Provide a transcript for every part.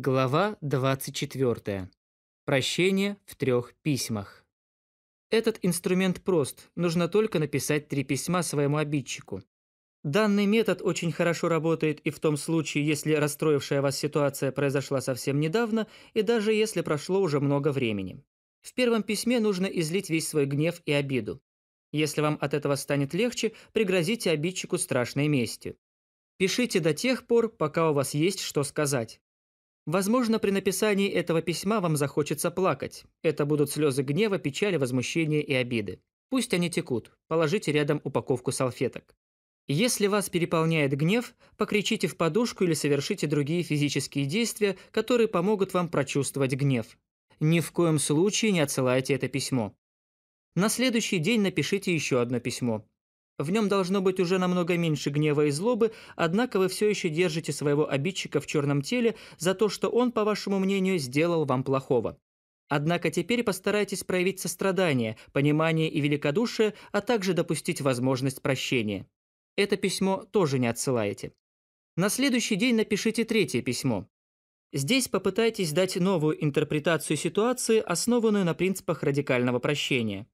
Глава 24. Прощение в трех письмах. Этот инструмент прост, нужно только написать три письма своему обидчику. Данный метод очень хорошо работает и в том случае, если расстроившая вас ситуация произошла совсем недавно, и даже если прошло уже много времени. В первом письме нужно излить весь свой гнев и обиду. Если вам от этого станет легче, пригрозите обидчику страшной местью. Пишите до тех пор, пока у вас есть что сказать. Возможно, при написании этого письма вам захочется плакать. Это будут слезы гнева, печали, возмущения и обиды. Пусть они текут. Положите рядом упаковку салфеток. Если вас переполняет гнев, покричите в подушку или совершите другие физические действия, которые помогут вам прочувствовать гнев. Ни в коем случае не отсылайте это письмо. На следующий день напишите еще одно письмо. В нем должно быть уже намного меньше гнева и злобы, однако вы все еще держите своего обидчика в черном теле за то, что он, по вашему мнению, сделал вам плохого. Однако теперь постарайтесь проявить сострадание, понимание и великодушие, а также допустить возможность прощения. Это письмо тоже не отсылаете. На следующий день напишите третье письмо. Здесь попытайтесь дать новую интерпретацию ситуации, основанную на принципах радикального прощения.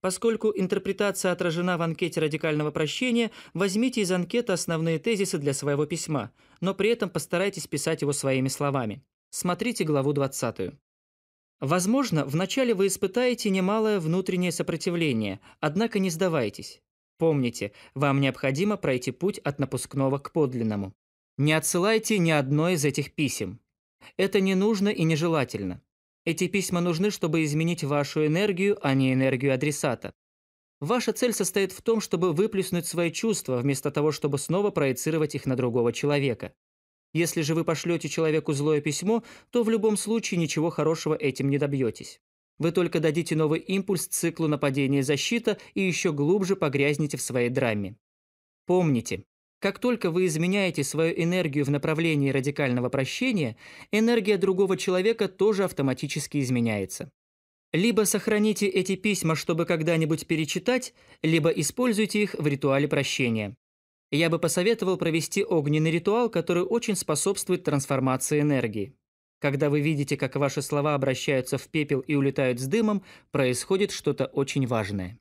Поскольку интерпретация отражена в анкете радикального прощения, возьмите из анкеты основные тезисы для своего письма, но при этом постарайтесь писать его своими словами. Смотрите главу 20. Возможно, вначале вы испытаете немалое внутреннее сопротивление, однако не сдавайтесь. Помните, вам необходимо пройти путь от напускного к подлинному. Не отсылайте ни одно из этих писем. Это не нужно и нежелательно. Эти письма нужны, чтобы изменить вашу энергию, а не энергию адресата. Ваша цель состоит в том, чтобы выплеснуть свои чувства, вместо того, чтобы снова проецировать их на другого человека. Если же вы пошлете человеку злое письмо, то в любом случае ничего хорошего этим не добьетесь. Вы только дадите новый импульс циклу нападения и защита и еще глубже погрязнете в своей драме. Помните, как только вы изменяете свою энергию в направлении радикального прощения, энергия другого человека тоже автоматически изменяется. Либо сохраните эти письма, чтобы когда-нибудь перечитать, либо используйте их в ритуале прощения. Я бы посоветовал провести огненный ритуал, который очень способствует трансформации энергии. Когда вы видите, как ваши слова обращаются в пепел и улетают с дымом, происходит что-то очень важное.